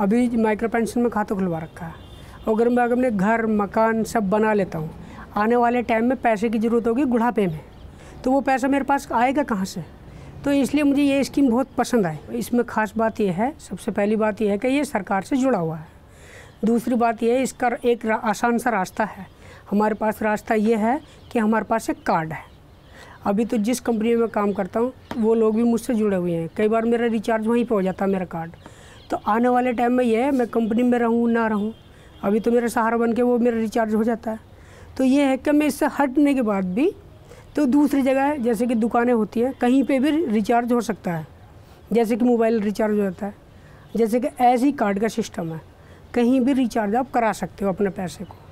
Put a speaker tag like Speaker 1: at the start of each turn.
Speaker 1: अभी micro pension में खाता खुलवा रखा है और अगर मैं अपने घर मकान सब बना लेता हूँ आने वाले टाइम में पैसे की ज़रूरत होगी बुढ़ापे में तो वो पैसा मेरे पास आएगा कहाँ से तो इसलिए मुझे ये स्कीम बहुत पसंद आई इसमें ख़ास बात यह है सबसे पहली बात यह है कि ये सरकार से जुड़ा हुआ है दूसरी बात यह है इसका एक आसान सा रास्ता है हमारे पास रास्ता ये है कि हमारे पास एक कार्ड है अभी तो जिस कंपनी में काम करता हूँ वो लोग भी मुझसे जुड़े हुए हैं कई बार मेरा रिचार्ज वहीं पर हो जाता है मेरा कार्ड तो आने वाले टाइम में ये है मैं कंपनी में रहूँ ना रहूँ अभी तो मेरा सहारा बन के वो मेरा रिचार्ज हो जाता है तो ये है कि मैं इससे हटने के बाद भी तो दूसरी जगह जैसे कि दुकानें होती हैं कहीं पे भी रिचार्ज हो सकता है जैसे कि मोबाइल रिचार्ज हो जाता है जैसे कि ऐसी कार्ड का सिस्टम है कहीं भी रिचार्ज आप करा सकते हो अपने पैसे को